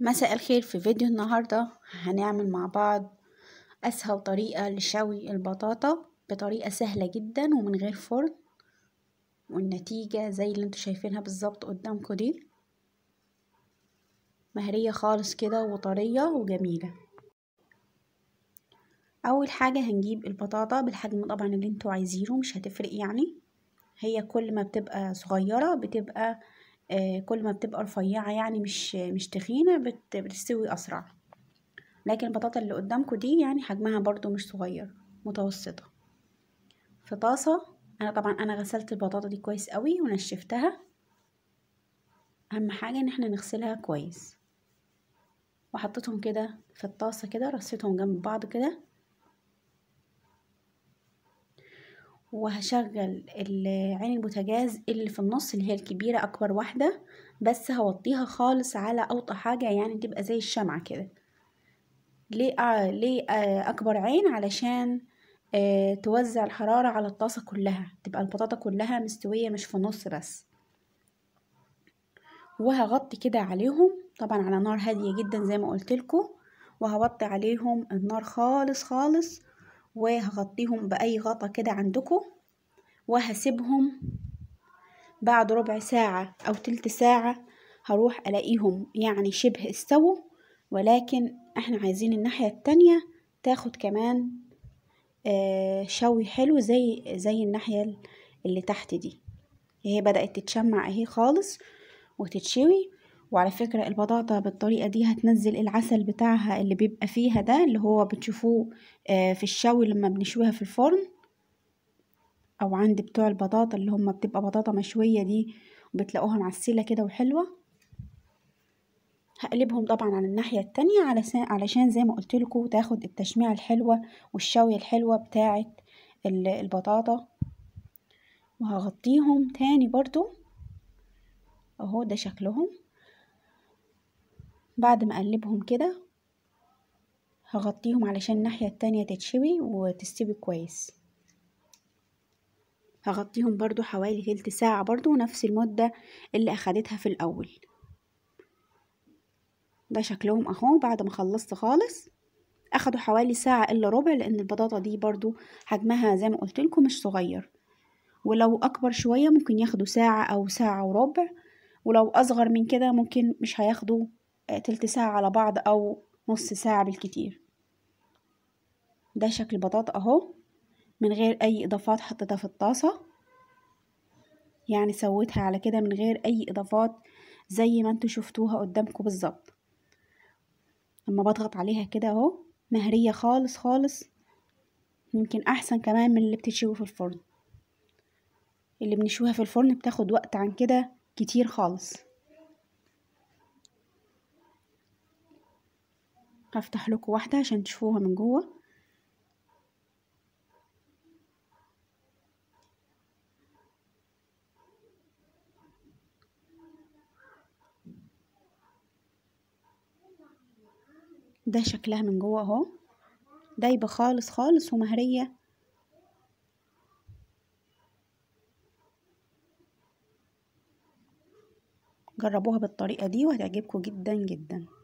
مساء الخير في فيديو النهاردة هنعمل مع بعض أسهل طريقة لشوي البطاطا بطريقة سهلة جدا ومن غير فرن والنتيجة زي اللي انتوا شايفينها بالظبط قدامكم دي مهرية خالص كده وطرية وجميلة أول حاجة هنجيب البطاطا بالحجم طبعا اللي انتوا عايزينه مش هتفرق يعني هي كل ما بتبقى صغيرة بتبقى آه، كل ما بتبقى رفيعة يعني مش مش تخينة بتستوي أسرع لكن البطاطا اللي قدامكم دي يعني حجمها برضو مش صغير متوسطة في طاسة أنا طبعا أنا غسلت البطاطا دي كويس قوي ونشفتها أهم حاجة إن احنا نغسلها كويس وحطيتهم كده في الطاسة كده رصيتهم جنب بعض كده وهشغل عين البوتاجاز اللي في النص اللي هي الكبيرة أكبر واحدة بس هوطيها خالص على أوطى حاجة يعني تبقى زي الشمعة كده ليه, آه ليه آه أكبر عين علشان آه توزع الحرارة على الطاسة كلها تبقى البطاطا كلها مستوية مش في النص بس وهغطي كده عليهم طبعا على نار هادية جدا زي ما قلت وهوطي عليهم النار خالص خالص وهغطيهم بأي غطا كده عندكم وهسيبهم بعد ربع ساعة أو تلت ساعة هروح ألاقيهم يعني شبه استووا ولكن احنا عايزين الناحية التانية تاخد كمان آه شوي حلو زي زي الناحية اللي تحت دي هي بدأت تتشمع اهي خالص وتتشوي وعلى فكرة البطاطا بالطريقة دي هتنزل العسل بتاعها اللي بيبقى فيها ده اللي هو بتشوفوه آه، في الشوي لما بنشويها في الفرن او عند بتوع البطاطا اللي هما بتبقى بطاطا مشوية دي بتلاقوها معسلة كده وحلوة هقلبهم طبعا على الناحية التانية علشان, زي ما قلتلكوا تاخد التشميعة الحلوة والشوية الحلوة بتاعة البطاطا وهغطيهم تاني برضو اهو ده شكلهم بعد ما اقلبهم كده هغطيهم علشان الناحية التانية تتشوي وتستوي كويس هغطيهم برضو حوالي تلت ساعة برضو نفس المدة اللي أخدتها في الأول ده شكلهم أهو بعد ما خلصت خالص أخدوا حوالي ساعة إلا ربع لأن البطاطا دي برضو حجمها زي ما لكم مش صغير ولو أكبر شوية ممكن ياخدوا ساعة أو ساعة وربع ولو أصغر من كده ممكن مش هياخدوا تلت ساعة على بعض أو نص ساعة بالكتير ده شكل بطاطا أهو من غير أي إضافات حطيتها في الطاسة يعني سويتها على كده من غير أي إضافات زي ما انتوا شفتوها قدامكم بالظبط لما بضغط عليها كده أهو مهرية خالص خالص يمكن أحسن كمان من اللي بتتشوي في الفرن اللي بنشويها في الفرن بتاخد وقت عن كده كتير خالص هفتح لكم واحدة عشان تشوفوها من جوه ده شكلها من جوه اهو دايبة خالص خالص ومهرية جربوها بالطريقة دي وهتعجبكم جدا جدا